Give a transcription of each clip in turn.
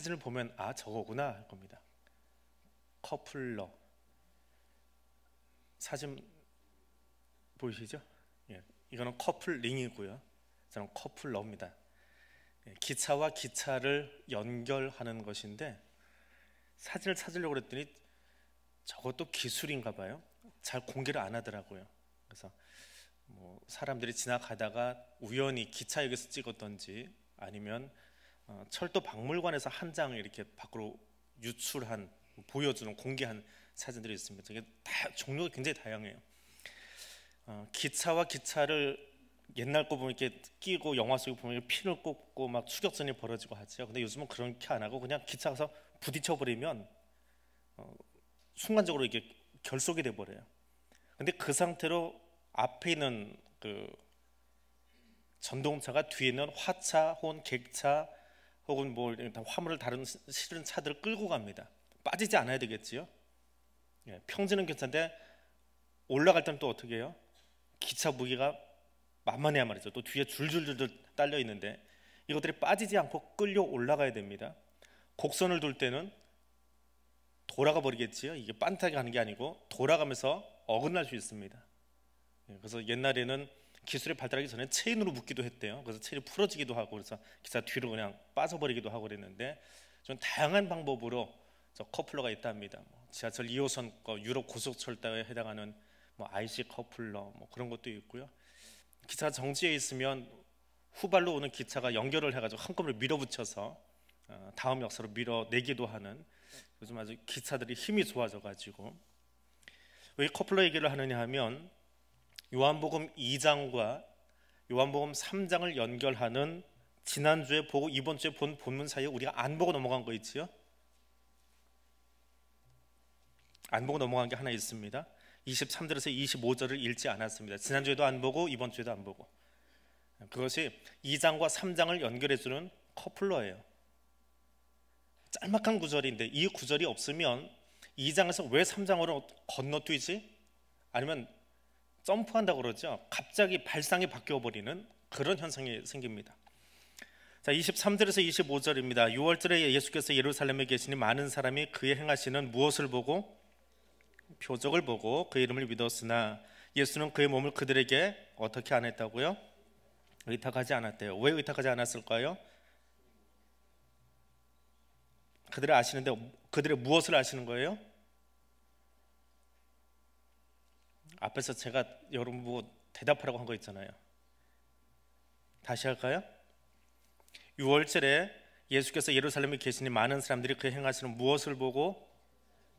사진을 보면 아 저거구나 할 겁니다. 커플러 사진 보이시죠? 예, 이거는 커플링이고요. 저는 커플러입니다. 예, 기차와 기차를 연결하는 것인데 사진을 찾으려고 그랬더니 저것도 기술인가 봐요. 잘 공개를 안 하더라고요. 그래서 뭐 사람들이 지나가다가 우연히 기차역에서 찍었던지 아니면 어, 철도 박물관에서 한장을 이렇게 밖으로 유출한 보여주는 공개한 사진들이 있습니다. 이게 다 종류가 굉장히 다양해요. 어, 기차와 기차를 옛날 거 보면 이렇게 끼고 영화 속에 보면 피를 꽂고 막 추격전이 벌어지고 하죠. 근데 요즘은 그렇게 안 하고 그냥 기차가서 부딪혀 버리면 어, 순간적으로 이게 결속이 돼 버려요. 근데 그 상태로 앞에 있는 그 전동차가 뒤에는 화차 혹은 객차 혹은 뭐 화물을 다른 실은 차들을 끌고 갑니다. 빠지지 않아야 되겠지요. 예, 평지는 괜찮은데 올라갈 때는 또 어떻게 해요? 기차 무기가 만만해야 말이죠. 또 뒤에 줄줄줄줄 딸려 있는데 이것들이 빠지지 않고 끌려 올라가야 됩니다. 곡선을 돌 때는 돌아가 버리겠지요. 이게 빤타게 가는 게 아니고 돌아가면서 어긋날 수 있습니다. 예, 그래서 옛날에는 기술이 발달하기 전에 체인으로 묶기도 했대요. 그래서 체인이 풀어지기도 하고 그래서 기사 뒤로 그냥 빠져버리기도 하고 그랬는데 좀 다양한 방법으로 저 커플러가 있답니다. 뭐 지하철 2호선 거 유럽 고속철도에 해당하는 뭐 IC 커플러 뭐 그런 것도 있고요. 기차 정지에 있으면 후발로 오는 기차가 연결을 해가지고 한꺼번에 밀어붙여서 어, 다음 역사로 밀어내기도 하는 요즘 아주 기차들이 힘이 좋아져가지고 왜 커플러 얘기를 하느냐 하면 요한복음 2장과 요한복음 3장을 연결하는 지난주에 보고 이번 주에 본 본문 사이에 우리가 안 보고 넘어간 거 있지요? 안 보고 넘어간 게 하나 있습니다. 23절에서 25절을 읽지 않았습니다. 지난주에도 안 보고 이번 주에도 안 보고. 그것이 2장과 3장을 연결해 주는 커플러예요. 짤막한 구절인데 이 구절이 없으면 2장에서 왜 3장으로 건너뛰지? 아니면 점프한다 그러죠. 갑자기 발상이 바뀌어 버리는 그런 현상이 생깁니다. 자, 23절에서 25절입니다. 6월절에 예수께서 예루살렘에 계시니 많은 사람이 그의 행하시는 무엇을 보고 표적을 보고 그 이름을 믿었으나 예수는 그의 몸을 그들에게 어떻게 안 했다고요? 의탁하지 않았대요. 왜 의탁하지 않았을까요? 그들을 아시는데 그들의 무엇을 아시는 거예요? 앞에서 제가 여러분 보고 대답하라고 한 거 있잖아요. 다시 할까요? 6월절에 예수께서 예루살렘에 계시니 많은 사람들이 그 행하시는 무엇을 보고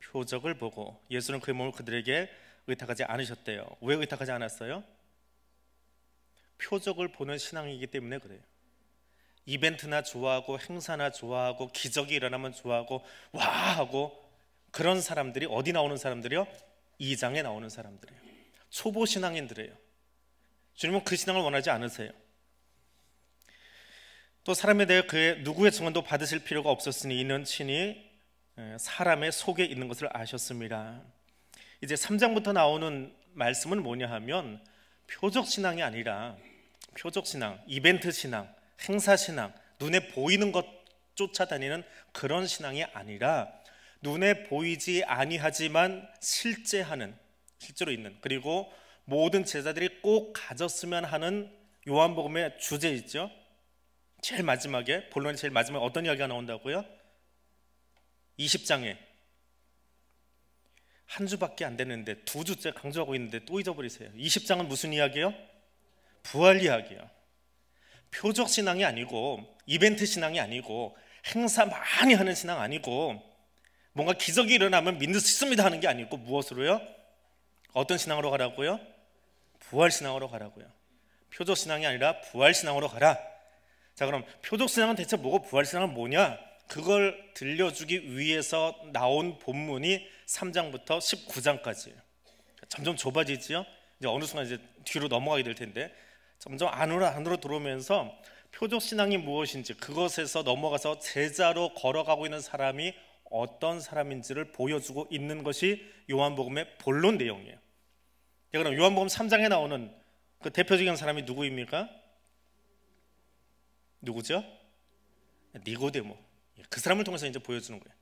표적을 보고 예수는 그의 몸을 그들에게 의탁하지 않으셨대요. 왜 의탁하지 않았어요? 표적을 보는 신앙이기 때문에 그래요. 이벤트나 좋아하고 행사나 좋아하고 기적이 일어나면 좋아하고 와 하고 그런 사람들이 어디 나오는 사람들이요? 2장에 나오는 사람들이에요. 초보 신앙인들이에요. 주님은 그 신앙을 원하지 않으세요. 또 사람에 대해 그의 누구의 증언도 받으실 필요가 없었으니 이는 친히 사람의 속에 있는 것을 아셨습니다. 이제 3장부터 나오는 말씀은 뭐냐 하면 표적 신앙이 아니라 표적 신앙, 이벤트 신앙, 행사 신앙, 눈에 보이는 것 쫓아다니는 그런 신앙이 아니라 눈에 보이지 아니하지만 실제하는 실제로 있는 그리고 모든 제자들이 꼭 가졌으면 하는 요한복음의 주제 있죠. 제일 마지막에 본론의 제일 마지막에 어떤 이야기가 나온다고요? 20장에 한 주밖에 안 되는데 두 주째 강조하고 있는데 또 잊어버리세요. 20장은 무슨 이야기예요? 부활 이야기예요. 표적 신앙이 아니고 이벤트 신앙이 아니고 행사 많이 하는 신앙 아니고 뭔가 기적이 일어나면 믿습니다 수있 하는 게 아니고 무엇으로요? 어떤 신앙으로 가라고요? 부활 신앙으로 가라고요. 표적 신앙이 아니라 부활 신앙으로 가라. 자, 그럼 표적 신앙은 대체 뭐고 부활 신앙은 뭐냐? 그걸 들려주기 위해서 나온 본문이 3장부터 19장까지예요. 점점 좁아지지요. 이제 어느 순간 이제 뒤로 넘어가게 될 텐데 점점 안으로 안으로 들어오면서 표적 신앙이 무엇인지 그것에서 넘어가서 제자로 걸어가고 있는 사람이 어떤 사람인지를 보여주고 있는 것이 요한복음의 본론 내용이에요. 예, 그럼 요한복음 3장에 나오는 그 대표적인 사람이 누구입니까? 누구죠? 니고데모. 예, 그 사람을 통해서 이제 보여주는 거예요.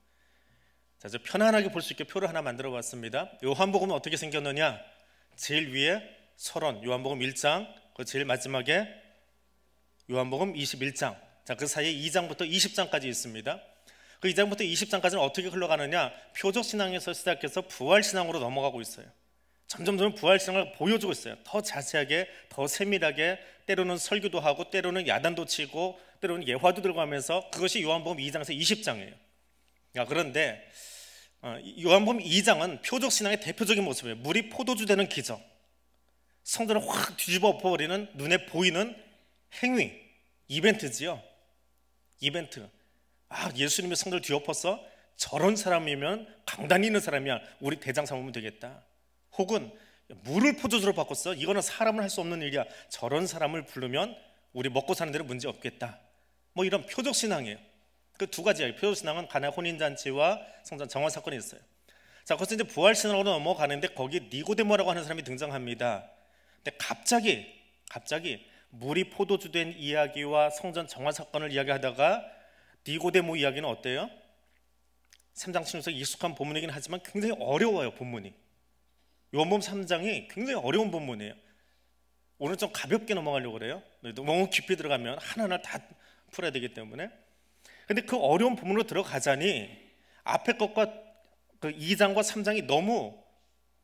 자, 저 편안하게 볼 수 있게 표를 하나 만들어 봤습니다. 요한복음은 어떻게 생겼느냐? 제일 위에 서론, 요한복음 1장, 그 제일 마지막에 요한복음 21장. 자, 그 사이에 2장부터 20장까지 있습니다. 그 2장부터 20장까지는 어떻게 흘러가느냐? 표적 신앙에서 시작해서 부활 신앙으로 넘어가고 있어요. 점점점 부활성을 보여주고 있어요. 더 자세하게, 더 세밀하게 때로는 설교도 하고 때로는 야단도 치고 때로는 예화도 들고 하면서 그것이 요한복음 2장에서 20장이에요. 야, 아, 그런데 어, 요한복음 2장은 표적 신앙의 대표적인 모습이에요. 물이 포도주 되는 기적. 성전을 확 뒤집어 엎어버리는 눈에 보이는 행위, 이벤트지요. 이벤트. 아, 예수님의 성전을 뒤엎어서 저런 사람이면 강단 이 있는 사람이야. 우리 대장 삼으면 되겠다. 혹은 물을 포도주로 바꿨어. 이거는 사람을 할 수 없는 일이야. 저런 사람을 부르면 우리 먹고 사는 데로 문제 없겠다. 뭐 이런 표적 신앙이에요. 그 두 가지 이야기. 표적 신앙은 가나 혼인 잔치와 성전 정화 사건이 있어요. 자, 그래서 이제 부활 신앙으로 넘어가는데 거기 니고데모라고 하는 사람이 등장합니다. 근데 갑자기 갑자기 물이 포도주 된 이야기와 성전 정화 사건을 이야기하다가 니고데모 이야기는 어때요? 3장 16절 익숙한 본문이긴 하지만 굉장히 어려워요 본문이. 요한복음 3장이 굉장히 어려운 본문이에요. 오늘 좀 가볍게 넘어가려고 그래요. 너무 깊이 들어가면 하나하나 다 풀어야 되기 때문에. 근데 그 어려운 부분으로 들어가자니 앞에 것과 그 2장과 3장이 너무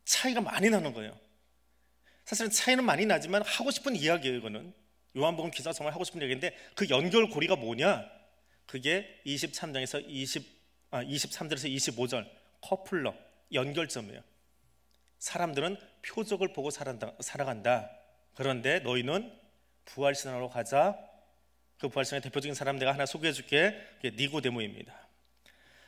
차이가 많이 나는 거예요. 사실은 차이는 많이 나지만 하고 싶은 이야기예요, 이거는. 요한복음 기사 정말 하고 싶은 얘기인데 그 연결고리가 뭐냐? 그게 23장에서 20 아, 23절에서 25절 커플러 연결점이에요. 사람들은 표적을 보고 살아간다, 살아간다. 그런데 너희는 부활신앙으로 가자. 그 부활신앙의 대표적인 사람 내가 하나 소개해 줄게. 니고데모입니다.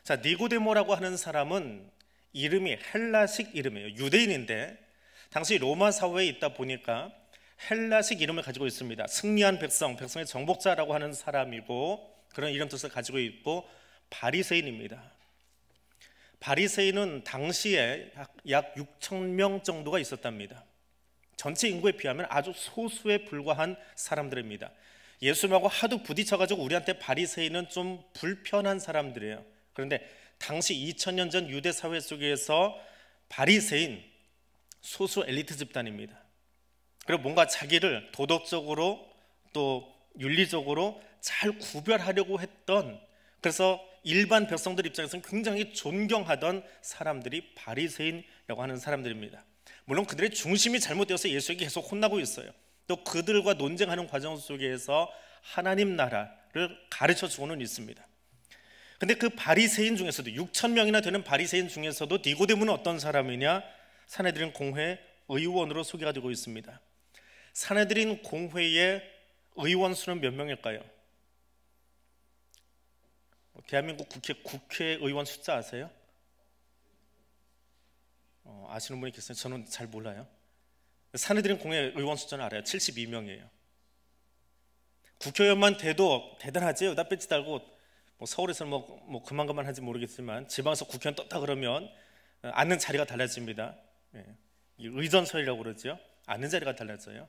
자, 니고데모라고 하는 사람은 이름이 헬라식 이름이에요. 유대인인데 당시 로마 사회에 있다 보니까 헬라식 이름을 가지고 있습니다. 승리한 백성, 백성의 정복자라고 하는 사람이고 그런 이름 뜻을 가지고 있고 바리새인입니다. 바리새인은 당시에 약 6천 명 정도가 있었답니다. 전체 인구에 비하면 아주 소수에 불과한 사람들입니다. 예수님하고 하도 부딪혀가지고 우리한테 바리새인은 좀 불편한 사람들이에요. 그런데 당시 2000년 전 유대 사회 속에서 바리새인 소수 엘리트 집단입니다. 그리고 뭔가 자기를 도덕적으로 또 윤리적으로 잘 구별하려고 했던 그래서 일반 백성들 입장에서는 굉장히 존경하던 사람들이 바리새인이라고 하는 사람들입니다. 물론 그들의 중심이 잘못되어서 예수에게 계속 혼나고 있어요. 또 그들과 논쟁하는 과정 속에서 하나님 나라를 가르쳐 주고는 있습니다. 근데 그 바리새인 중에서도 6천 명이나 되는 바리새인 중에서도 니고데문은 어떤 사람이냐? 사내들인 공회 의원으로 소개가 되고 있습니다. 사내들인 공회의 의원 수는 몇 명일까요? 대한민국 국회 국회의원 숫자 아세요? 어, 아시는 분이 계세요? 저는 잘 몰라요. 산해드림 공회 의원 숫자는 알아요. 72명이에요. 국회의원만 돼도 대단하지요. 나빼지 달고 뭐 서울에서는 뭐, 뭐 그만 그만 하지 모르겠지만 지방에서 국회의원 떴다 그러면 앉는 자리가 달라집니다. 예. 의전설이라고 그러죠. 앉는 자리가 달라져요.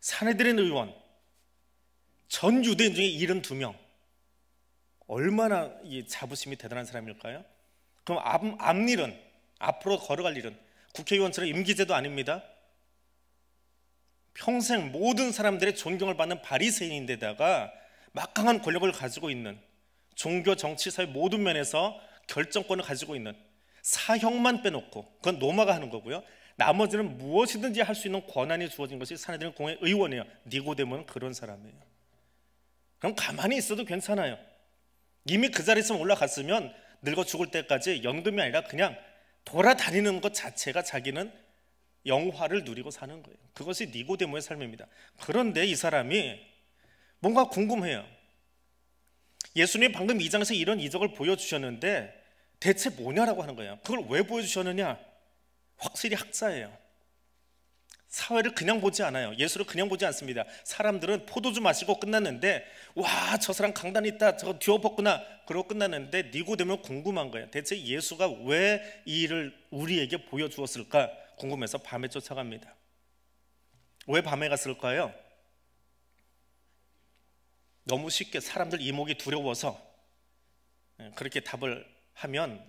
산해드린 의원 전 유대인 중에 72명 얼마나 이 자부심이 대단한 사람일까요? 그럼 앞, 앞일은 앞으로 걸어갈 일은 국회의원처럼 임기제도 아닙니다. 평생 모든 사람들의 존경을 받는 바리새인인데다가 막강한 권력을 가지고 있는 종교, 정치, 사회 모든 면에서 결정권을 가지고 있는 사형만 빼놓고 그건 노마가 하는 거고요. 나머지는 무엇이든지 할 수 있는 권한이 주어진 것이 사내들은 공의 의원이에요. 니고데모는 그런 사람이에요. 그럼 가만히 있어도 괜찮아요. 이미 그 자리에서 올라갔으면 늙어 죽을 때까지 영금이 아니라 그냥 돌아다니는 것 자체가 자기는 영화를 누리고 사는 거예요. 그것이 니고데모의 삶입니다. 그런데 이 사람이 뭔가 궁금해요. 예수님 방금 이장에서 이런 이적을 보여주셨는데 대체 뭐냐라고 하는 거예요. 그걸 왜 보여주셨느냐? 확실히 학자예요. 사회를 그냥 보지 않아요. 예수를 그냥 보지 않습니다. 사람들은 포도주 마시고 끝났는데 와 저 사람 강단 있다 저거 뒤엎었구나 그러고 끝났는데 니고데모 궁금한 거예요. 대체 예수가 왜 이 일을 우리에게 보여주었을까 궁금해서 밤에 쫓아갑니다. 왜 밤에 갔을까요? 너무 쉽게 사람들 이목이 두려워서 예, 그렇게 답을 하면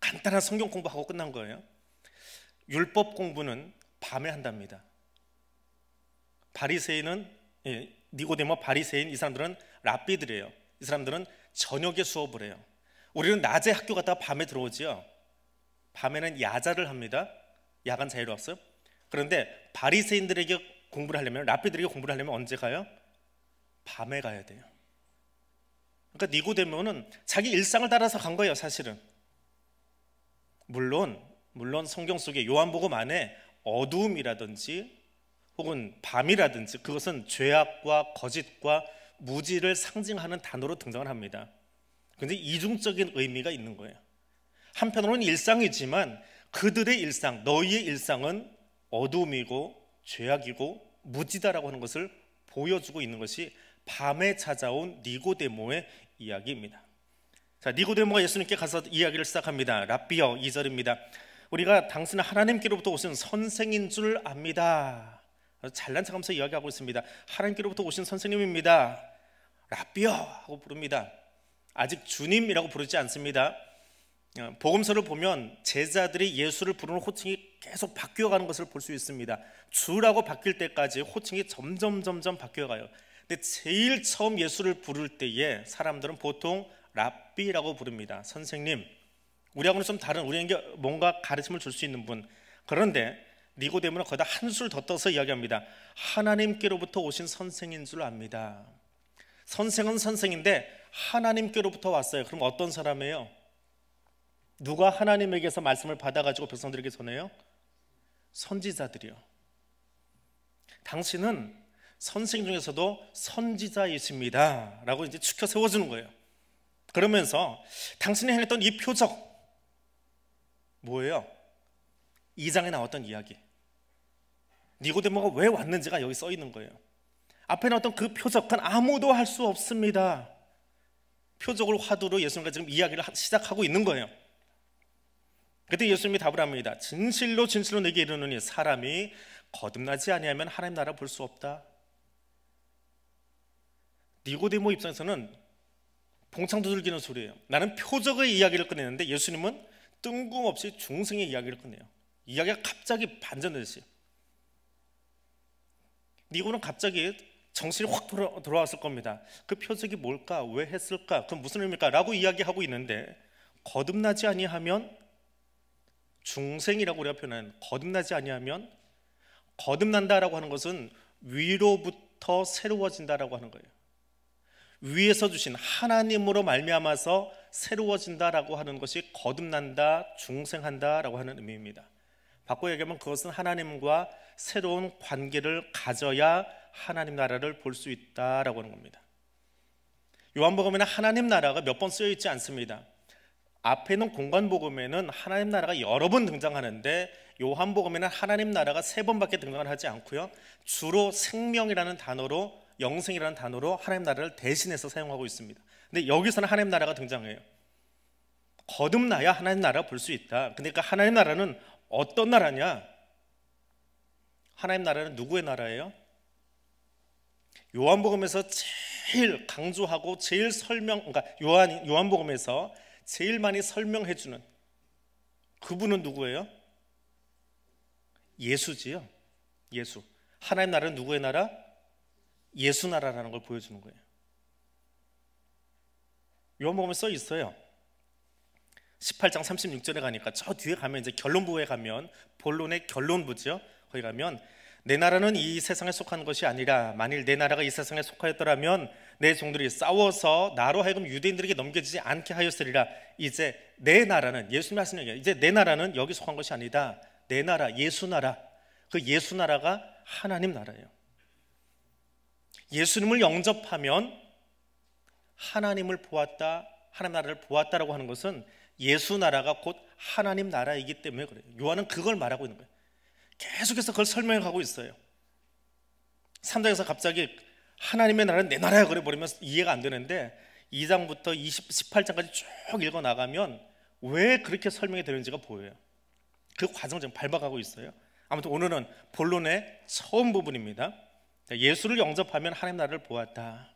간단한 성경 공부하고 끝난 거예요. 율법 공부는 밤에 한답니다. 바리새인은 예, 니고데모 바리새인 이 사람들은 랍비들이에요. 이 사람들은 저녁에 수업을 해요. 우리는 낮에 학교 갔다가 밤에 들어오지요. 밤에는 야자를 합니다. 야간 자유로웠 그런데 바리새인들에게 공부를 하려면 랍비들에게 공부를 하려면 언제 가요? 밤에 가야 돼요. 그러니까 니고데모는 자기 일상을 따라서 간 거예요, 사실은. 물론 물론 성경 속에 요한복음 안에 어두움이라든지 혹은 밤이라든지 그것은 죄악과 거짓과 무지를 상징하는 단어로 등장을 합니다. 굉장히 이중적인 의미가 있는 거예요. 한편으로는 일상이지만 그들의 일상, 너희의 일상은 어두움이고 죄악이고 무지다라고 하는 것을 보여주고 있는 것이 밤에 찾아온 니고데모의 이야기입니다. 자, 니고데모가 예수님께 가서 이야기를 시작합니다. 라비어 2절입니다. 우리가 당신은 하나님께로부터 오신 선생인 줄 압니다. 잘난 척하면서 이야기하고 있습니다. 하나님께로부터 오신 선생님입니다. 라비어 하고 부릅니다. 아직 주님이라고 부르지 않습니다. 어, 복음서를 보면 제자들이 예수를 부르는 호칭이 계속 바뀌어가는 것을 볼 수 있습니다. 주라고 바뀔 때까지 호칭이 점점 점점 바뀌어가요. 근데 제일 처음 예수를 부를 때에 사람들은 보통 라비라고 부릅니다. 선생님. 우리하고는 좀 다른 우리에게 뭔가 가르침을 줄 수 있는 분. 그런데 니고데모는 거의다 한 술 더 떠서 이야기합니다. 하나님께로부터 오신 선생인 줄 압니다. 선생은 선생인데 하나님께로부터 왔어요. 그럼 어떤 사람이에요? 누가 하나님에게서 말씀을 받아가지고 백성들에게 전해요? 선지자들이요. 당신은 선생 중에서도 선지자이십니다. 라고 이제 축켜 세워주는 거예요. 그러면서 당신이 행했던 이 표적, 뭐예요? 2장에 나왔던 이야기. 니고데모가 왜 왔는지가 여기 써 있는 거예요. 앞에 나왔던 그 표적은 아무도 할 수 없습니다. 표적을 화두로 예수님과 지금 이야기를 시작하고 있는 거예요. 그때 예수님이 답을 합니다. 진실로 진실로 내게 이르노니 사람이 거듭나지 아니하면 하나님 나라 볼 수 없다. 니고데모 입장에서는 봉창 두들기는 소리예요. 나는 표적의 이야기를 꺼내는데 예수님은 뜬금없이 중생의 이야기를 꺼내요. 이야기가 갑자기 반전됐어요. 니고는 갑자기 정신이 확 돌아, 돌아왔을 겁니다. 그 표적이 뭘까? 왜 했을까? 그 무슨 의미일까? 라고 이야기하고 있는데 거듭나지 아니하면 중생이라고 우리가 표현하는 거듭나지 아니하면 거듭난다라고 하는 것은 위로부터 새로워진다라고 하는 거예요. 위에서 주신 하나님으로 말미암아서 새로워진다라고 하는 것이 거듭난다, 중생한다라고 하는 의미입니다. 바꿔 얘기하면 그것은 하나님과 새로운 관계를 가져야 하나님 나라를 볼 수 있다라고 하는 겁니다. 요한복음에는 하나님 나라가 몇 번 쓰여 있지 않습니다. 앞에 있는 공간복음에는 하나님 나라가 여러 번 등장하는데 요한복음에는 하나님 나라가 세 번밖에 등장 하지 않고요. 주로 생명이라는 단어로 영생이라는 단어로 하나님 나라를 대신해서 사용하고 있습니다. 근데 여기서는 하나님 나라가 등장해요. 거듭나야 하나님 나라 볼 수 있다. 그러니까 하나님 나라는 어떤 나라냐? 하나님 나라는 누구의 나라예요? 요한복음에서 제일 강조하고 제일 설명 그러니까 요한 요한복음에서 제일 많이 설명해 주는 그분은 누구예요? 예수지요. 예수. 하나님 나라는 누구의 나라? 예수 나라라는 걸 보여주는 거예요. 요한복음에 써 있어요. 18장 36절에 가니까 저 뒤에 가면 이제 결론부에 가면 본론의 결론부죠. 거기 가면 내 나라는 이 세상에 속한 것이 아니라 만일 내 나라가 이 세상에 속하였더라면 내 종들이 싸워서 나로 하여금 유대인들에게 넘겨지지 않게 하였으리라. 이제 내 나라는 예수님이 하시는 얘예요 이제 내 나라는 여기 속한 것이 아니다. 내 나라 예수 나라. 그 예수 나라가 하나님 나라예요. 예수님을 영접하면 하나님을 보았다, 하나님 나라를 보았다라고 하는 것은 예수 나라가 곧 하나님 나라이기 때문에 그래요. 요한은 그걸 말하고 있는 거예요. 계속해서 그걸 설명하고 있어요. 3장에서 갑자기 하나님의 나라는 내 나라야 그래 버리면 이해가 안 되는데 2장부터 20, 18장까지 쭉 읽어 나가면 왜 그렇게 설명이 되는지가 보여요. 그 과정 지금 밟아가고 있어요. 아무튼 오늘은 본론의 처음 부분입니다. 예수를 영접하면 하나님 나라를 보았다.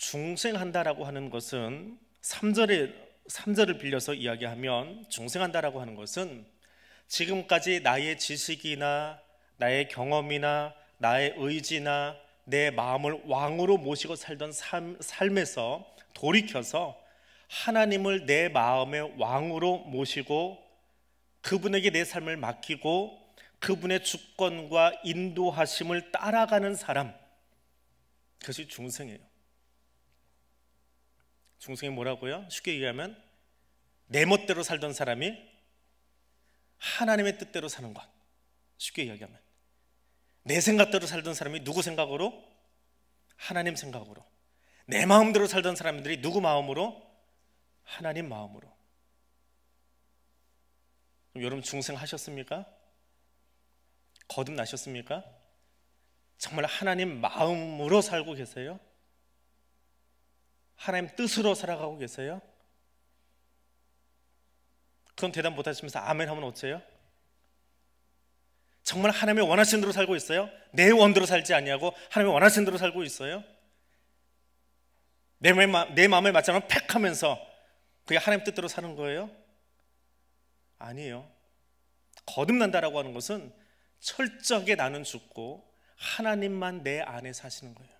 중생한다라고 하는 것은 3절에 3절을 빌려서 이야기하면 중생한다라고 하는 것은 지금까지 나의 지식이나 나의 경험이나 나의 의지나 내 마음을 왕으로 모시고 살던 삶, 삶에서 돌이켜서 하나님을 내 마음의 왕으로 모시고 그분에게 내 삶을 맡기고 그분의 주권과 인도하심을 따라가는 사람 그것이 중생이에요. 중생이 뭐라고요? 쉽게 얘기하면 내 멋대로 살던 사람이 하나님의 뜻대로 사는 것. 쉽게 이야기하면 내 생각대로 살던 사람이 누구 생각으로? 하나님 생각으로. 내 마음대로 살던 사람들이 누구 마음으로? 하나님 마음으로. 여러분 중생하셨습니까? 거듭나셨습니까? 정말 하나님 마음으로 살고 계세요? 하나님 뜻으로 살아가고 계세요? 그럼 대답 못 하시면서 아멘 하면 어째요? 정말 하나님의 원하신 대로 살고 있어요? 내 원대로 살지 아니하고 하나님의 원하신 대로 살고 있어요? 내, 마, 내 마음에 맞지 않팩 하면서 그게 하나님 뜻대로 사는 거예요? 아니에요. 거듭난다라고 하는 것은 철저하게 나는 죽고 하나님만 내 안에 사시는 거예요.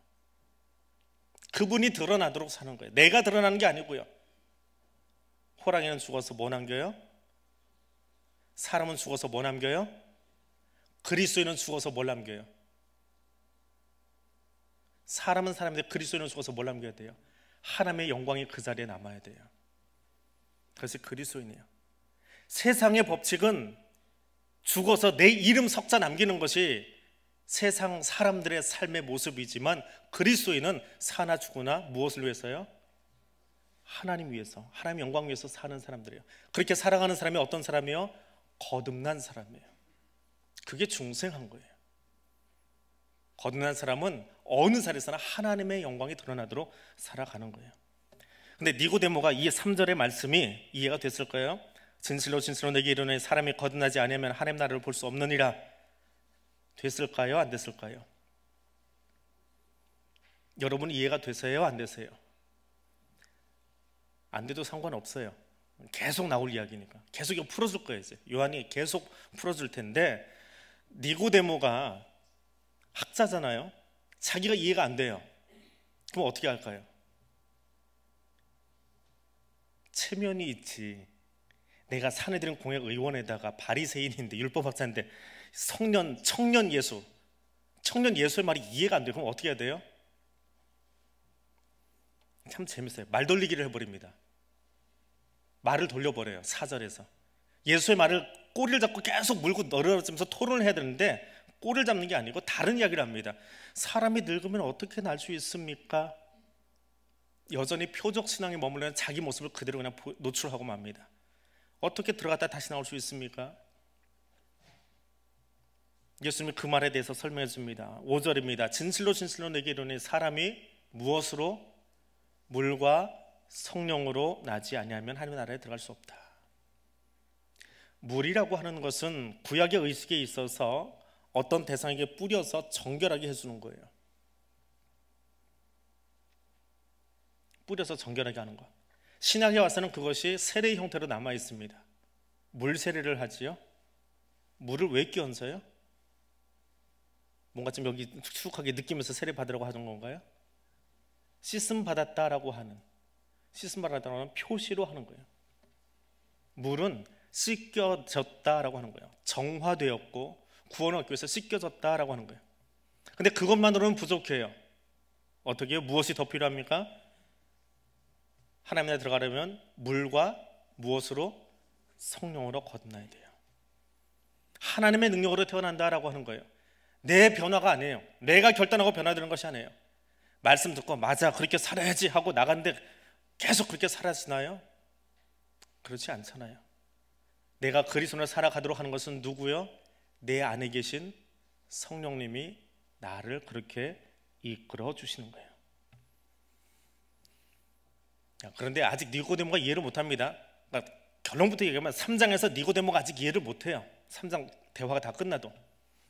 그분이 드러나도록 사는 거예요. 내가 드러나는 게 아니고요. 호랑이는 죽어서 뭐 남겨요? 사람은 죽어서 뭐 남겨요? 그리스도인은 죽어서 뭘 남겨요? 사람은 사람인데 그리스도인은 죽어서 뭘 남겨야 돼요? 하나님의 영광이 그 자리에 남아야 돼요. 그것이 그리스도인이에요. 세상의 법칙은 죽어서 내 이름 석자 남기는 것이 세상 사람들의 삶의 모습이지만 그리스도인은 사나 죽으나 무엇을 위해서요? 하나님 위해서, 하나님 영광 위해서 사는 사람들이에요. 그렇게 살아가는 사람이 어떤 사람이요? 거듭난 사람이에요. 그게 중생한 거예요. 거듭난 사람은 어느 자리에서나 하나님의 영광이 드러나도록 살아가는 거예요. 근데 니고데모가 이 3절의 말씀이 이해가 됐을까요? 진실로 진실로 내게 이르는 사람이 거듭나지 않으면 하나님 나라를 볼 수 없느니라. 됐을까요? 안 됐을까요? 여러분 이해가 되세요? 안 되세요? 안 돼도 상관없어요. 계속 나올 이야기니까. 계속 이거 풀어줄 거예요. 이제. 요한이 계속 풀어줄 텐데 니고데모가 학자잖아요. 자기가 이해가 안 돼요. 그럼 어떻게 할까요? 체면이 있지. 내가 사내들은 공약 의원에다가 바리새인인데 율법학자인데 성년, 청년 예수. 청년 예수의 말이 이해가 안 돼요. 그럼 어떻게 해야 돼요? 참 재밌어요. 말 돌리기를 해버립니다. 말을 돌려버려요. 사절에서. 예수의 말을 꼬리를 잡고 계속 물고 늘어지면서 토론을 해야 되는데 꼬리를 잡는 게 아니고 다른 이야기를 합니다. 사람이 늙으면 어떻게 날 수 있습니까? 여전히 표적 신앙에 머물러 자기 모습을 그대로 그냥 노출하고 맙니다. 어떻게 들어갔다 다시 나올 수 있습니까? 예수님이 그 말에 대해서 설명해 줍니다. 5절입니다. 진실로 진실로 내게 이르니 사람이 무엇으로 물과 성령으로 나지 아니하면 하나님 나라에 들어갈 수 없다. 물이라고 하는 것은 구약의 의식에 있어서 어떤 대상에게 뿌려서 정결하게 해주는 거예요. 뿌려서 정결하게 하는 것. 신약에 와서는 그것이 세례의 형태로 남아 있습니다. 물 세례를 하지요. 물을 왜 끼얹어요? 뭔가 좀 여기 축축하게 느끼면서 세례 받으라고 하던 건가요? 씻음 받았다라고 하는 씻음 받았다는 표시로 하는 거예요. 물은 씻겨졌다라고 하는 거예요. 정화되었고 구원을 얻기 위해서 씻겨졌다라고 하는 거예요. 근데 그것만으로는 부족해요. 어떻게 요 무엇이 더 필요합니까? 하나님에 들어가려면 물과 무엇으로 성령으로 거듭나야 돼요. 하나님의 능력으로 태어난다라고 하는 거예요. 내 변화가 아니에요. 내가 결단하고 변화되는 것이 아니에요. 말씀 듣고 맞아 그렇게 살아야지 하고 나갔는데 계속 그렇게 살았으나요? 그렇지 않잖아요. 내가 그리스도로 살아가도록 하는 것은 누구요? 내 안에 계신 성령님이 나를 그렇게 이끌어 주시는 거예요. 그런데 아직 니고데모가 이해를 못합니다. 그러니까 결론부터 얘기하면 3장에서 니고데모가 아직 이해를 못해요. 3장 대화가 다 끝나도.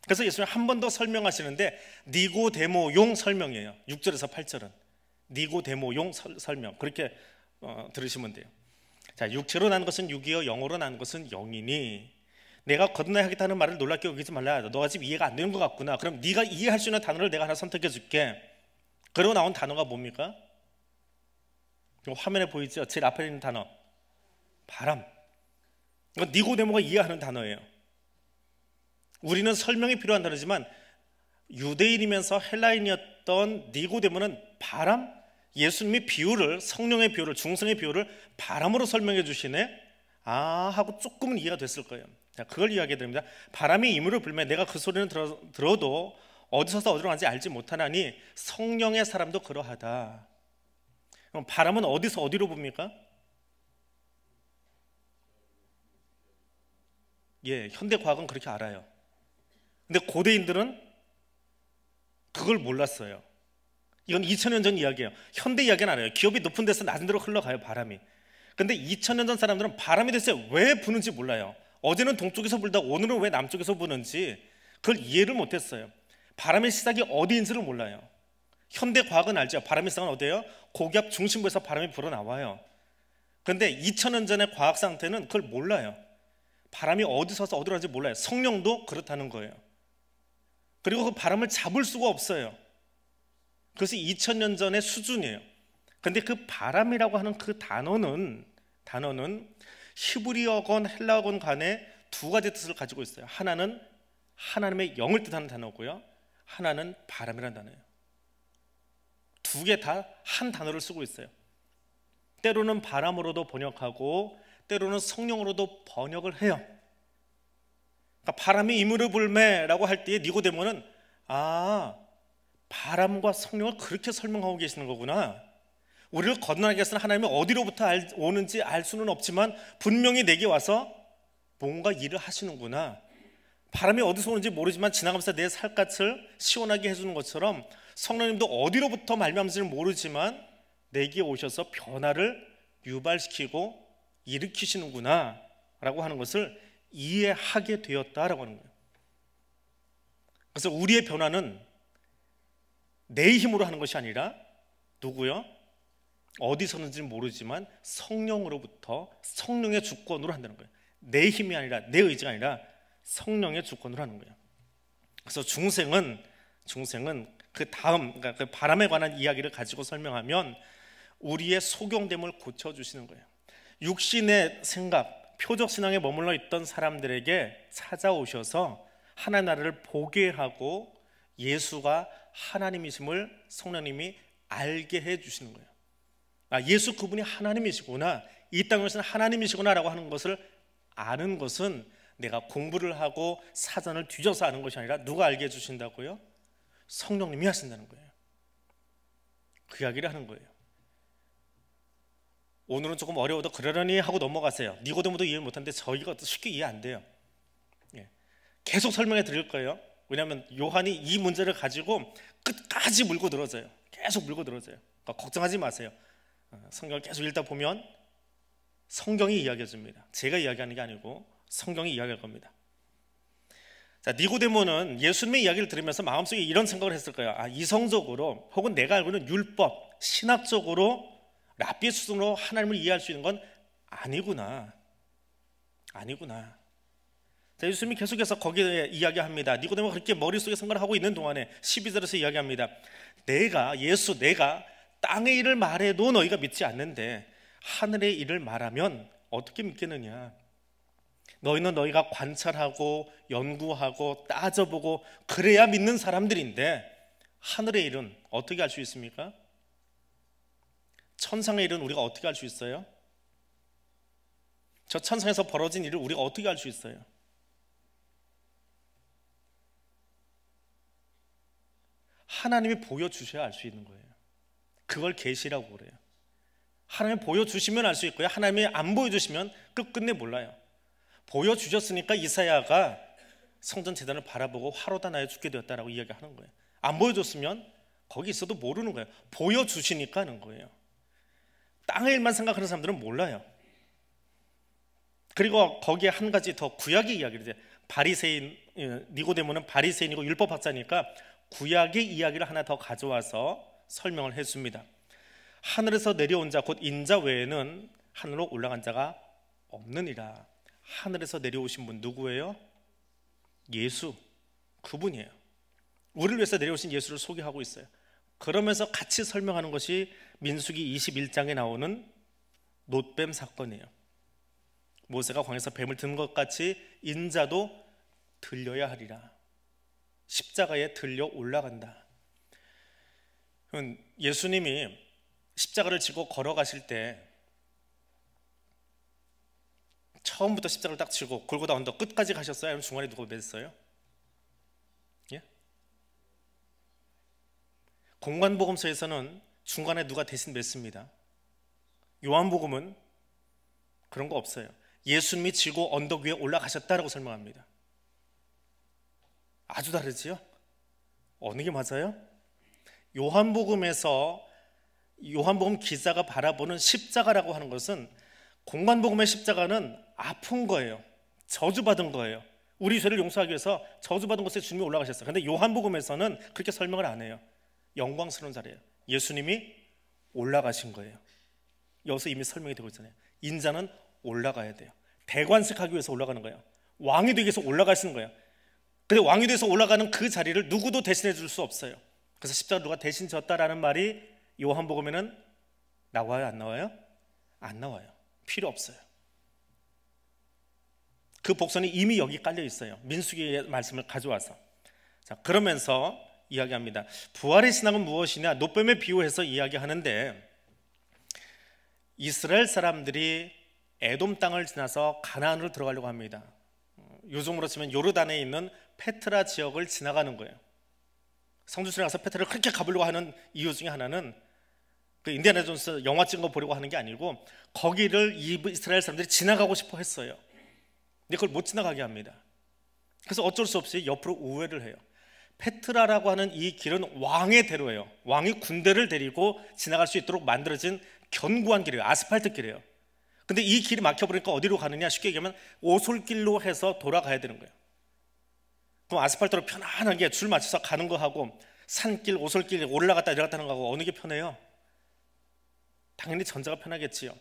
그래서 예수님 한 번 더 설명하시는데 니고데모용 설명이에요. 6절에서 8절은 니고데모용 설명 그렇게 어, 들으시면 돼요. 자, 육체로 난 것은 육이요 영으로 난 것은 영이니 내가 거듭나야 하겠다는 말을 놀랍게 여기지 말라. 너가 지금 이해가 안 되는 것 같구나. 그럼 네가 이해할 수 있는 단어를 내가 하나 선택해 줄게. 그러고 나온 단어가 뭡니까? 화면에 보이죠? 제일 앞에 있는 단어. 바람. 이건 그러니까 니고데모가 이해하는 단어예요. 우리는 설명이 필요한 단어지만 유대인이면서 헬라인이었던 니고데모는 바람 예수님이 비유를 성령의 비유를 중성의 비유를 바람으로 설명해 주시네 아 하고 조금은 이해가 됐을 거예요. 자, 그걸 이야기해 드립니다. 바람이 임으로 불매 내가 그 소리는 들어, 들어도 어디서서 어디로 가는지 알지 못하나니 성령의 사람도 그러하다. 그럼 바람은 어디서 어디로 봅니까? 예, 현대 과학은 그렇게 알아요. 근데 고대인들은 그걸 몰랐어요. 이건 2000년 전 이야기예요. 현대 이야기는 아니에요. 기업이 높은 데서 낮은 데로 흘러가요, 바람이. 근데 2000년 전 사람들은 바람이 대체 왜 부는지 몰라요. 어제는 동쪽에서 불다 오늘은 왜 남쪽에서 부는지 그걸 이해를 못했어요. 바람의 시작이 어디인지를 몰라요. 현대 과학은 알죠. 바람의 시작은 어디예요? 고기압 중심부에서 바람이 불어나와요. 근데 2000년 전의 과학 상태는 그걸 몰라요. 바람이 어디서서 어디로 가는지 몰라요. 성령도 그렇다는 거예요. 그리고 그 바람을 잡을 수가 없어요. 그것이 2000년 전의 수준이에요. 근데 그 바람이라고 하는 그 단어는 단어는 히브리어건 헬라어건 간에 두 가지 뜻을 가지고 있어요. 하나는 하나님의 영을 뜻하는 단어고요. 하나는 바람이라는 단어예요. 두 개 다 한 단어를 쓰고 있어요. 때로는 바람으로도 번역하고 때로는 성령으로도 번역을 해요. 그러니까 바람이 이물을 불매라고 할 때에 니고데모는 아 바람과 성령을 그렇게 설명하고 계시는 거구나. 우리를 건너게 하신 하나님이 어디로부터 오는지 알 수는 없지만 분명히 내게 와서 뭔가 일을 하시는구나. 바람이 어디서 오는지 모르지만 지나가면서 내 살갗을 시원하게 해주는 것처럼 성령님도 어디로부터 말미암는지는 모르지만 내게 오셔서 변화를 유발시키고 일으키시는구나 라고 하는 것을 이해하게 되었다라고 하는 거예요. 그래서 우리의 변화는 내 힘으로 하는 것이 아니라 누구요? 어디서는지 모르지만 성령으로부터 성령의 주권으로 한다는 거예요. 내 힘이 아니라 내 의지가 아니라 성령의 주권으로 하는 거예요. 그래서 중생은 중생은 그 다음 그러니까 그 바람에 관한 이야기를 가지고 설명하면 우리의 소경됨을 고쳐 주시는 거예요. 육신의 생각, 표적 신앙에 머물러 있던 사람들에게 찾아오셔서 하나님 나라를 보게 하고 예수가 하나님이심을 성령님이 알게 해 주시는 거예요. 아, 예수 그분이 하나님이시구나. 이 땅에서는 하나님이시구나라고 하는 것을 아는 것은 내가 공부를 하고 사전을 뒤져서 아는 것이 아니라 누가 알게 해 주신다고요? 성령님이 하신다는 거예요. 그 이야기를 하는 거예요. 오늘은 조금 어려워도 그러려니 하고 넘어가세요. 니고데모도 이해 못하는데 저희가 쉽게 이해 안 돼요. 예. 계속 설명해 드릴 거예요. 왜냐하면 요한이 이 문제를 가지고 끝까지 물고 늘어져요. 계속 물고 늘어져요. 그러니까 걱정하지 마세요. 어, 성경을 계속 읽다 보면 성경이 이야기해 줍니다. 제가 이야기하는 게 아니고 성경이 이야기할 겁니다. 자, 니고데모는 예수님의 이야기를 들으면서 마음속에 이런 생각을 했을 거예요. 아, 이성적으로 혹은 내가 알고 있는 율법, 신학적으로 랍비의 수준으로 하나님을 이해할 수 있는 건 아니구나. 아니구나. 자, 예수님이 계속해서 거기에 이야기합니다. 니고데모가 그렇게 머릿속에 생각을 하고 있는 동안에 12절에서 이야기합니다. 내가 예수 내가 땅의 일을 말해도 너희가 믿지 않는데 하늘의 일을 말하면 어떻게 믿겠느냐? 너희는 너희가 관찰하고 연구하고 따져보고 그래야 믿는 사람들인데 하늘의 일은 어떻게 알 수 있습니까? 천상의 일은 우리가 어떻게 알 수 있어요? 저 천상에서 벌어진 일을 우리가 어떻게 알 수 있어요? 하나님이 보여주셔야 알 수 있는 거예요. 그걸 계시라고 그래요. 하나님이 보여주시면 알 수 있고요. 하나님이 안 보여주시면 끝끝내 몰라요. 보여주셨으니까 이사야가 성전 재단을 바라보고 화로다 나여 죽게 되었다라고 이야기하는 거예요. 안 보여줬으면 거기 있어도 모르는 거예요. 보여주시니까 하는 거예요. 땅을만 생각하는 사람들은 몰라요. 그리고 거기에 한 가지 더 구약의 이야기를 이제 바리새인 예, 니고데모는 바리새인이고 율법학자니까 구약의 이야기를 하나 더 가져와서 설명을 해줍니다. 하늘에서 내려온 자 곧 인자 외에는 하늘로 올라간 자가 없느니라. 하늘에서 내려오신 분 누구예요? 예수 그분이에요. 우리를 위해서 내려오신 예수를 소개하고 있어요. 그러면서 같이 설명하는 것이 민수기 21장에 나오는 노뱀 사건이에요. 모세가 광에서 뱀을 든 것 같이 인자도 들려야 하리라. 십자가에 들려 올라간다. 예수님이 십자가를 지고 걸어가실 때 처음부터 십자가를 딱 지고 골고다 언덕 끝까지 가셨어요? 아니면 중간에 누가 맸어요? 예? 공관복음서에서는 중간에 누가 대신 맺습니다. 요한복음은 그런 거 없어요. 예수님이 지고 언덕 위에 올라가셨다라고 설명합니다. 아주 다르지요? 어느 게 맞아요? 요한복음에서 요한복음 기자가 바라보는 십자가라고 하는 것은 공간복음의 십자가는 아픈 거예요. 저주받은 거예요. 우리 죄를 용서하기 위해서 저주받은 곳에 주님이 올라가셨어요. 근데 요한복음에서는 그렇게 설명을 안 해요. 영광스러운 자리예요. 예수님이 올라가신 거예요. 여기서 이미 설명이 되고 있잖아요. 인자는 올라가야 돼요. 대관식하기 위해서 올라가는 거예요. 왕이 되기 위해서 올라가시는 거예요. 근데 왕이 돼서 올라가는 그 자리를 누구도 대신해 줄 수 없어요. 그래서 십자가 누가 대신 졌다라는 말이 요한복음에는 나와요, 안 나와요? 안 나와요. 필요 없어요. 그 복선이 이미 여기 깔려 있어요. 민수기의 말씀을 가져와서. 자, 그러면서 이야기합니다. 부활의 신앙은 무엇이냐? 노뱀에 비유해서 이야기하는데 이스라엘 사람들이 에돔 땅을 지나서 가나안으로 들어가려고 합니다. 요즘으로 치면 요르단에 있는 페트라 지역을 지나가는 거예요. 성주순에 가서 페트라를 그렇게 가보려고 하는 이유 중에 하나는 그 인디아나 존스 영화 찍은 거 보려고 하는 게 아니고 거기를 이스라엘 사람들이 지나가고 싶어 했어요. 근데 그걸 못 지나가게 합니다. 그래서 어쩔 수 없이 옆으로 우회를 해요. 페트라라고 하는 이 길은 왕의 대로예요. 왕이 군대를 데리고 지나갈 수 있도록 만들어진 견고한 길이에요. 아스팔트 길이에요. 근데 이 길이 막혀버리니까 어디로 가느냐 쉽게 얘기하면 오솔길로 해서 돌아가야 되는 거예요. 그럼 아스팔트로 편안하게 줄 맞춰서 가는 거하고 산길, 오솔길 올라갔다 내려갔다 하는 거하고 어느 게 편해요? 당연히 전자가 편하겠지요.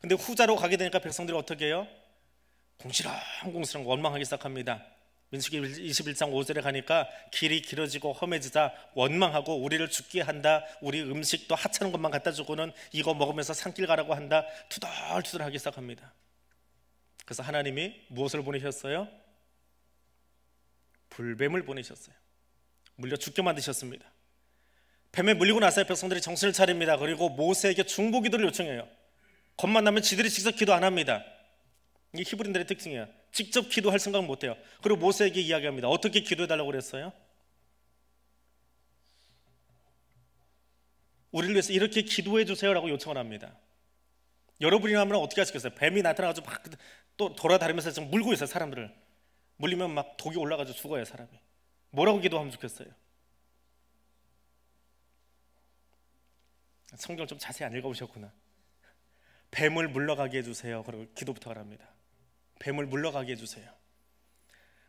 근데 후자로 가게 되니까 백성들이 어떻게 해요? 공실한 공실한 원망하기 시작합니다. 민숙이 21장 5절에 가니까 길이 길어지고 험해지자 원망하고 우리를 죽게 한다 우리 음식도 하찮은 것만 갖다 주고는 이거 먹으면서 산길 가라고 한다 투덜투덜하기 시작합니다 그래서 하나님이 무엇을 보내셨어요? 불뱀을 보내셨어요 물려 죽게 만드셨습니다 뱀에 물리고 나서 백성들이 정신을 차립니다 그리고 모세에게 중보 기도를 요청해요 겁만 나면 지들이 직접 기도 안 합니다 이게 히브리인들의 특징이에요 직접 기도할 생각은 못해요. 그리고 모세에게 이야기합니다. 어떻게 기도해달라고 그랬어요? 우리를 위해서 이렇게 기도해 주세요라고 요청을 합니다. 여러분이라면 어떻게 하시겠어요? 뱀이 나타나가지고 막또 돌아다니면서 지금 물고 있어요 사람들을. 물리면 막 독이 올라가지 죽어요 사람이. 뭐라고 기도하면 좋겠어요? 성경 좀 자세히 안 읽어보셨구나. 뱀을 물러가게 해주세요. 그리고 기도부터 합니다. 뱀을 물러가게 해주세요.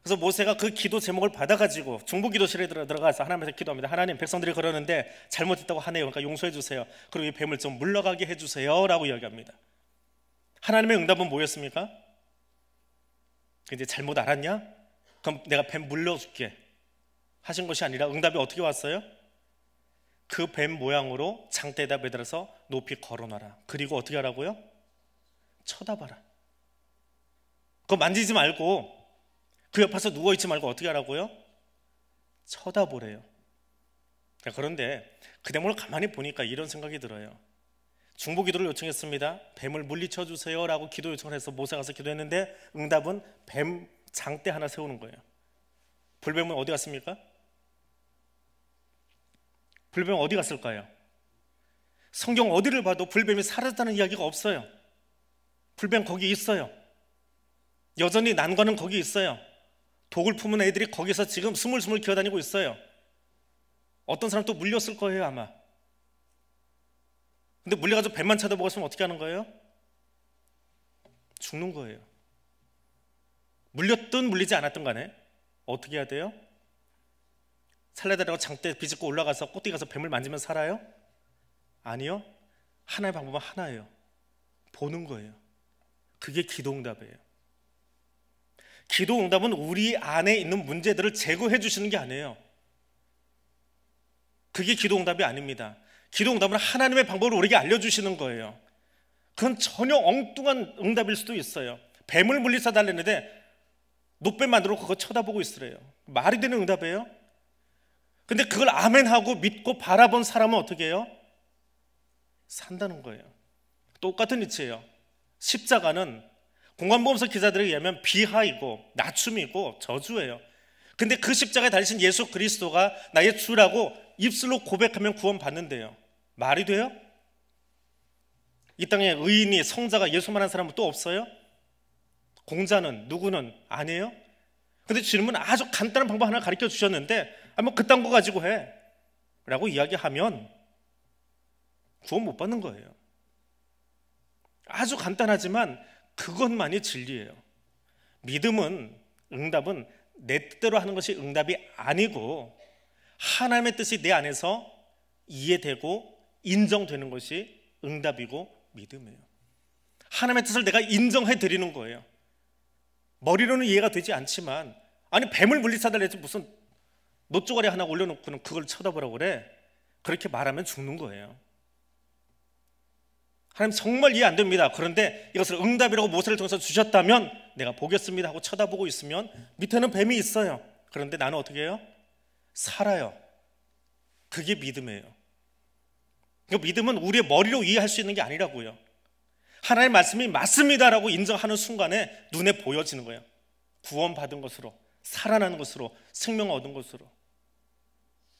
그래서 모세가 그 기도 제목을 받아가지고 중부기도실에 들어가서 하나님한테 기도합니다. 하나님 백성들이 그러는데 잘못했다고 하네요. 그러니까 용서해 주세요. 그리고 이 뱀을 좀 물러가게 해주세요라고 이야기합니다. 하나님의 응답은 뭐였습니까? 이제 잘못 알았냐? 그럼 내가 뱀 물러줄게 하신 것이 아니라 응답이 어떻게 왔어요? 그 뱀 모양으로 장대에다 매달아서 높이 걸어놔라. 그리고 어떻게 하라고요? 쳐다봐라. 그거 만지지 말고 그 옆에서 누워있지 말고 어떻게 하라고요? 쳐다보래요. 그런데 그 대목을 가만히 보니까 이런 생각이 들어요. 중보 기도를 요청했습니다. 뱀을 물리쳐 주세요라고 기도 요청을 해서 모세 가서 기도했는데 응답은 뱀 장대 하나 세우는 거예요. 불뱀은 어디 갔습니까? 불뱀 어디 갔을까요? 성경 어디를 봐도 불뱀이 사라졌다는 이야기가 없어요. 불뱀 거기 있어요. 여전히 난관은 거기 있어요. 독을 품은 애들이 거기서 지금 스물스물 기어다니고 있어요. 어떤 사람 또 물렸을 거예요, 아마. 근데 물려가지고 뱀만 쳐다보고 있으면 어떻게 하는 거예요? 죽는 거예요. 물렸든 물리지 않았든 간에 어떻게 해야 돼요? 살려달라고 장대 비집고 올라가서 꼭대기 가서 뱀을 만지면 살아요? 아니요. 하나의 방법은 하나예요. 보는 거예요. 그게 기도응답이에요. 기도 응답은 우리 안에 있는 문제들을 제거해 주시는 게 아니에요. 그게 기도 응답이 아닙니다. 기도 응답은 하나님의 방법을 우리에게 알려주시는 거예요. 그건 전혀 엉뚱한 응답일 수도 있어요. 뱀을 물리사 달랬는데 노뱀 만들어 그거 쳐다보고 있으래요. 말이 되는 응답이에요? 근데 그걸 아멘하고 믿고 바라본 사람은 어떻게 해요? 산다는 거예요. 똑같은 이치예요 십자가는 공관보험서 기자들에 의하면 비하이고 낮춤이고 저주예요. 근데 그 십자가에 달리신 예수 그리스도가 나의 주라고 입술로 고백하면 구원받는데요. 말이 돼요? 이 땅에 의인이 성자가 예수만 한 사람은 또 없어요? 공자는 누구는 아니에요? 근데 주님은 아주 간단한 방법 하나 가르쳐 주셨는데 한번 그딴 거 가지고 해 라고 이야기하면 구원 못 받는 거예요. 아주 간단하지만 그것만이 진리예요. 믿음은 응답은 내 뜻대로 하는 것이 응답이 아니고 하나님의 뜻이 내 안에서 이해되고 인정되는 것이 응답이고 믿음이에요. 하나님의 뜻을 내가 인정해 드리는 거예요. 머리로는 이해가 되지 않지만 아니 뱀을 물리쳐달래지 무슨 노쪼가리 하나 올려놓고는 그걸 쳐다보라고 그래 그렇게 말하면 죽는 거예요. 하나님 정말 이해 안 됩니다. 그런데 이것을 응답이라고 모세를 통해서 주셨다면 내가 보겠습니다 하고 쳐다보고 있으면 밑에는 뱀이 있어요. 그런데 나는 어떻게 해요? 살아요. 그게 믿음이에요. 그 믿음은 우리의 머리로 이해할 수 있는 게 아니라고요. 하나님의 말씀이 맞습니다라고 인정하는 순간에 눈에 보여지는 거예요. 구원받은 것으로, 살아나는 것으로, 생명 얻은 것으로.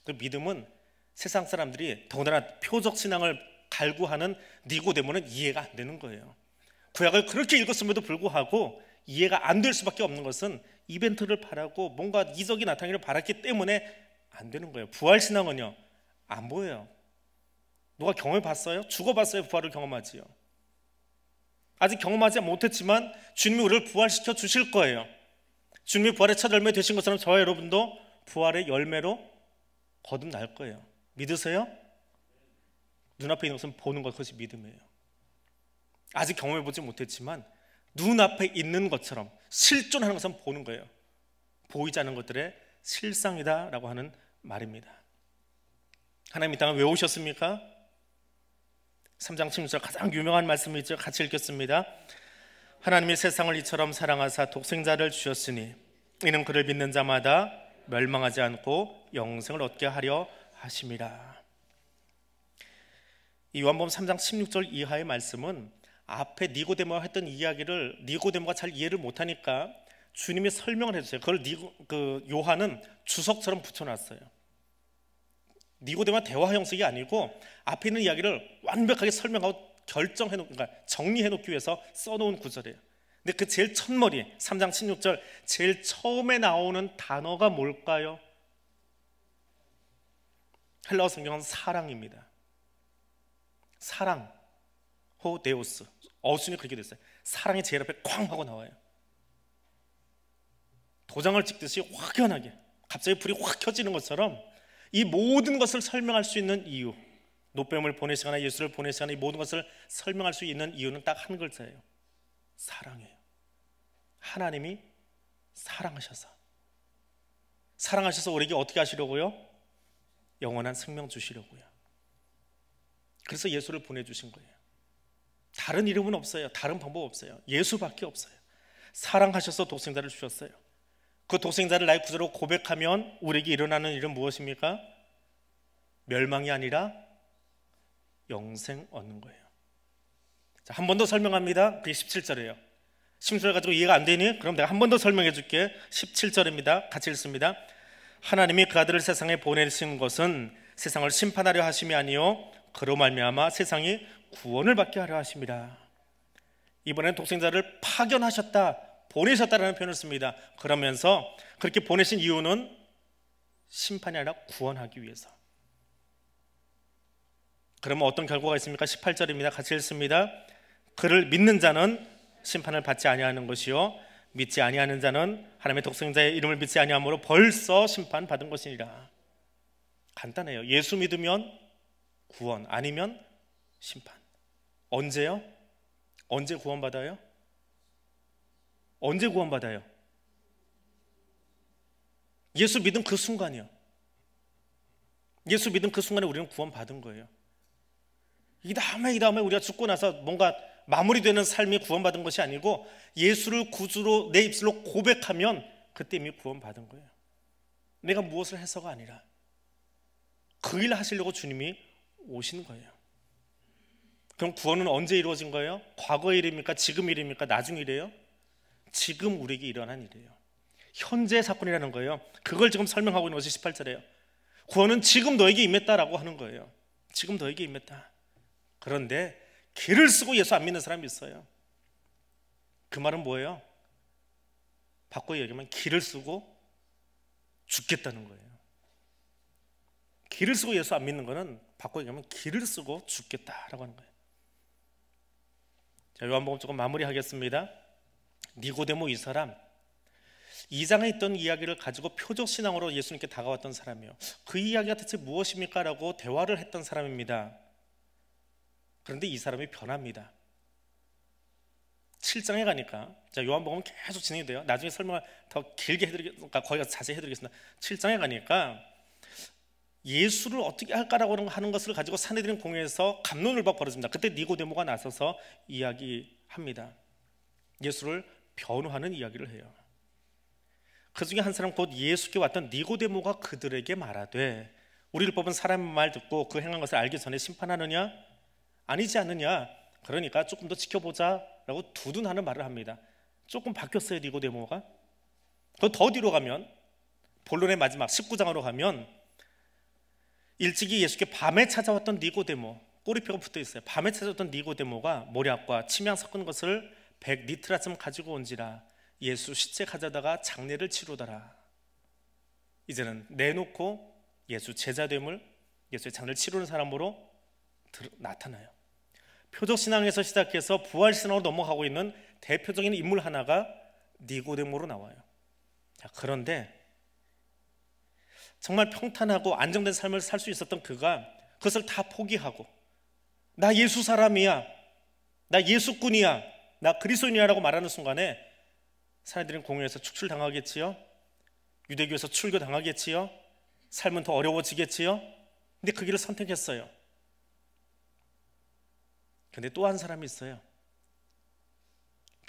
그 믿음은 세상 사람들이 더군다나 표적 신앙을 갈구하는 니고데모는 이해가 안 되는 거예요. 구약을 그렇게 읽었음에도 불구하고 이해가 안 될 수밖에 없는 것은 이벤트를 바라고 뭔가 이적이 나타나기를 바랐기 때문에 안 되는 거예요. 부활 신앙은요 안 보여요. 누가 경험해 봤어요? 죽어 봤어요. 부활을 경험하지요. 아직 경험하지 못했지만 주님이 우리를 부활시켜 주실 거예요. 주님이 부활의 첫 열매 되신 것처럼 저와 여러분도 부활의 열매로 거듭날 거예요. 믿으세요? 눈앞에 있는 것은 보는 것 그것이 믿음이에요. 아직 경험해 보지 못했지만 눈앞에 있는 것처럼 실존하는 것은 보는 거예요. 보이지 않는 것들의 실상이다라고 하는 말입니다. 하나님 이 땅을 왜 오셨습니까? 3장 1절 가장 유명한 말씀이 있죠. 같이 읽겠습니다. 하나님이 세상을 이처럼 사랑하사 독생자를 주셨으니 이는 그를 믿는 자마다 멸망하지 않고 영생을 얻게 하려 하심이라. 이요한복 3장 16절 이하의 말씀은 앞에 니고데모가 했던 이야기를 니고데모가 잘 이해를 못하니까 주님이 설명을 해주세요. 그걸 니고, 그 요한은 주석처럼 붙여놨어요. 니고데모와 대화 형식이 아니고 앞에 있는 이야기를 완벽하게 설명하고 결정해 놓, 그러니까 정리해 놓기 위해서 써놓은 구절이에요. 근데 그 제일 첫머리, 3장 16절 제일 처음에 나오는 단어가 뭘까요? 헬라어 성경은 사랑입니다. 사랑 호 데오스 어순이 그렇게 됐어요. 사랑이 제일 앞에 쾅 하고 나와요. 도장을 찍듯이 확연하게 갑자기 불이 확 켜지는 것처럼 이 모든 것을 설명할 수 있는 이유 노뱀을 보내시거나 예수를 보내시거나 이 모든 것을 설명할 수 있는 이유는 딱 한 글자예요. 사랑이에요. 하나님이 사랑하셔서 사랑하셔서 우리에게 어떻게 하시려고요? 영원한 생명 주시려고요. 그래서 예수를 보내주신 거예요. 다른 이름은 없어요. 다른 방법 없어요. 예수밖에 없어요. 사랑하셔서 독생자를 주셨어요. 그 독생자를 나의 구제로 고백하면 우리에게 일어나는 일은 무엇입니까? 멸망이 아니라 영생 얻는 거예요. 자, 한 번 더 설명합니다. 그게 17절이에요. 심술 가지고 이해가 안 되니? 그럼 내가 한 번 더 설명해 줄게. 17절입니다. 같이 읽습니다. 하나님이 그 아들을 세상에 보내신 것은 세상을 심판하려 하심이 아니요 그로 말미암아 세상이 구원을 받게 하려 하심이라. 이번엔 독생자를 파견하셨다, 보내셨다라는 표현을 씁니다. 그러면서 그렇게 보내신 이유는 심판이 아니라 구원하기 위해서. 그러면 어떤 결과가 있습니까? 18절입니다. 같이 읽습니다. 그를 믿는 자는 심판을 받지 아니하는 것이요 믿지 아니하는 자는 하나님의 독생자의 이름을 믿지 아니하므로 벌써 심판 받은 것이니라. 간단해요. 예수 믿으면 구원, 아니면 심판. 언제요? 언제 구원받아요? 언제 구원받아요? 예수 믿은 그 순간이요. 예수 믿은 그 순간에 우리는 구원받은 거예요. 이 다음에 이 다음에 우리가 죽고 나서 뭔가 마무리되는 삶이 구원받은 것이 아니고 예수를 구주로 내 입술로 고백하면 그때 이미 구원받은 거예요. 내가 무엇을 해서가 아니라 그 일을 하시려고 주님이 오신 거예요. 그럼 구원은 언제 이루어진 거예요? 과거 일입니까? 지금 일입니까? 나중 일이에요? 지금 우리에게 일어난 일이에요. 현재 사건이라는 거예요. 그걸 지금 설명하고 있는 것이 18절이에요. 구원은 지금 너에게 임했다라고 하는 거예요. 지금 너에게 임했다. 그런데 길을 쓰고 예수 안 믿는 사람이 있어요. 그 말은 뭐예요? 바꿔 얘기하면 길을 쓰고 죽겠다는 거예요. 길을 쓰고 예수 안 믿는 거는 바꿔 얘기하면 길을 쓰고 죽겠다라고 하는 거예요. 자, 요한복음 조금 마무리하겠습니다. 니고데모 이 사람 2장에 있던 이야기를 가지고 표적 신앙으로 예수님께 다가왔던 사람이요그 이야기가 대체 무엇입니까라고 대화를 했던 사람입니다. 그런데 이 사람이 변합니다. 7장에 가니까 자 요한복음 계속 진행이 돼요. 나중에 설명을 더 길게 해드리겠, 그러니까 거기 자세히 해드리겠습니다. 7장에 가니까 예수를 어떻게 할까라고 하는 것을 가지고 사내들인 공회에서 감론을 박 벌어집니다. 그때 니고데모가 나서서 이야기합니다. 예수를 변호하는 이야기를 해요. 그 중에 한 사람 곧 예수께 왔던 니고데모가 그들에게 말하되 우리를 뽑은 사람의 말 듣고 그 행한 것을 알기 전에 심판하느냐? 아니지 않느냐? 그러니까 조금 더 지켜보자라고 두둔하는 말을 합니다. 조금 바뀌었어요 니고데모가. 더 뒤로 가면 본론의 마지막 19장으로 가면 일찍이 예수께 밤에 찾아왔던 니고데모 꼬리표가 붙어 있어요. 밤에 찾아왔던 니고데모가 머리과 침향 섞은 것을 백 니트라쯤 가지고 온지라 예수 시체 가져다가 장례를 치르더라. 이제는 내놓고 예수 제자됨을 예수의 장례를 치르는 사람으로 나타나요. 표적 신앙에서 시작해서 부활 신앙으로 넘어가고 있는 대표적인 인물 하나가 니고데모로 나와요. 자, 그런데 정말 평탄하고 안정된 삶을 살 수 있었던 그가 그것을 다 포기하고 나 예수 사람이야. 나 예수꾼이야. 나 그리스도인이라고 야 말하는 순간에 사람들은 공회에서 축출당하겠지요. 유대교에서 출교당하겠지요. 삶은 더 어려워지겠지요. 근데 그 길을 선택했어요. 근데 또 한 사람이 있어요.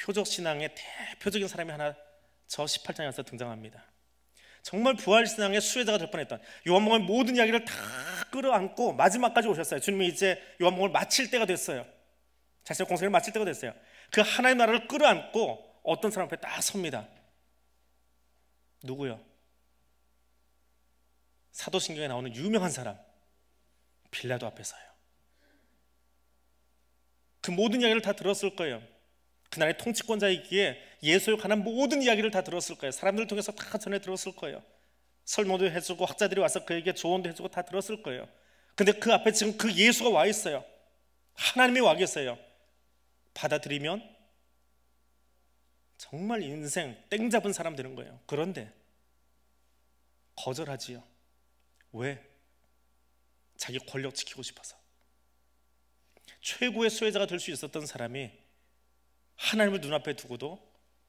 표적 신앙의 대표적인 사람이 하나 저 18장에서 등장합니다. 정말 부활신앙의 수혜자가 될 뻔했던 요한복음의 모든 이야기를 다 끌어안고 마지막까지 오셨어요. 주님이 이제 요한복음을 마칠 때가 됐어요. 자신의 공생을 마칠 때가 됐어요. 그 하나의 나라를 끌어안고 어떤 사람 앞에 딱 섭니다. 누구요? 사도신경에 나오는 유명한 사람 빌라도 앞에 서요. 그 모든 이야기를 다 들었을 거예요. 그날의 통치권자이기에 예수에 관한 모든 이야기를 다 들었을 거예요. 사람들 을 통해서 다 전해 들었을 거예요. 설모도 해주고 학자들이 와서 그에게 조언도 해주고 다 들었을 거예요. 근데 그 앞에 지금 그 예수가 와 있어요. 하나님이 와 계세요. 받아들이면 정말 인생 땡 잡은 사람 되는 거예요. 그런데 거절하지요. 왜? 자기 권력 지키고 싶어서. 최고의 수혜자가 될 수 있었던 사람이 하나님을 눈앞에 두고도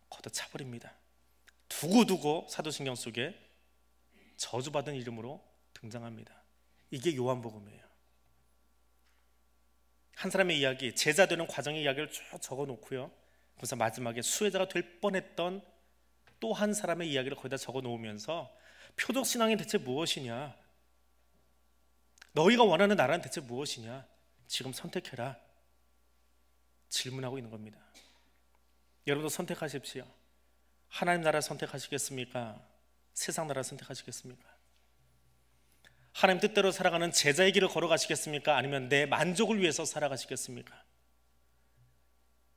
걷어차버립니다. 두고두고 사도신경 속에 저주받은 이름으로 등장합니다. 이게 요한복음이에요. 한 사람의 이야기, 제자 되는 과정의 이야기를 쭉 적어 놓고요. 그래서 마지막에 수혜자가 될 뻔했던 또 한 사람의 이야기를 거기다 적어 놓으면서 표적 신앙이 대체 무엇이냐? 너희가 원하는 나라는 대체 무엇이냐? 지금 선택해라. 질문하고 있는 겁니다. 여러분도 선택하십시오. 하나님 나라 선택하시겠습니까? 세상 나라 선택하시겠습니까? 하나님 뜻대로 살아가는 제자의 길을 걸어가시겠습니까? 아니면 내 만족을 위해서 살아가시겠습니까?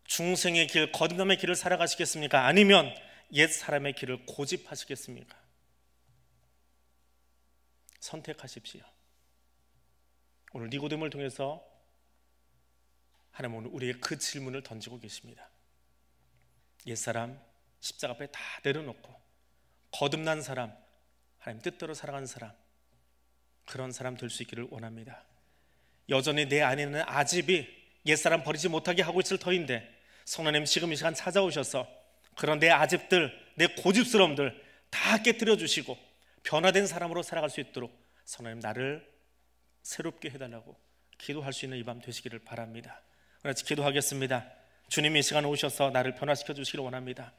중생의 길, 거듭남의 길을 살아가시겠습니까? 아니면 옛 사람의 길을 고집하시겠습니까? 선택하십시오. 오늘 니고됨을 통해서 하나님은 우리의 그 질문을 던지고 계십니다. 옛사람 십자가 앞에 다 내려놓고 거듭난 사람 하나님 뜻대로 살아가는 사람 그런 사람 될 수 있기를 원합니다. 여전히 내 안에는 아집이 옛사람 버리지 못하게 하고 있을 터인데 성령님 지금 이 시간 찾아오셔서 그런 내 아집들 내 고집스러움들 다 깨뜨려 주시고 변화된 사람으로 살아갈 수 있도록 성령님 나를 새롭게 해달라고 기도할 수 있는 이 밤 되시기를 바랍니다. 같이 기도하겠습니다. 주님이 시간 오셔서 나를 변화시켜 주시길 원합니다.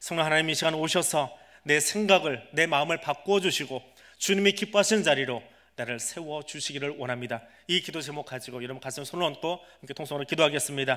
성령 하나님이 시간 오셔서 내 생각을 내 마음을 바꾸어 주시고 주님이 기뻐하시는 자리로 나를 세워 주시기를 원합니다. 이 기도 제목 가지고 여러분 가슴 손을 얹고 함께 통성으로 기도하겠습니다.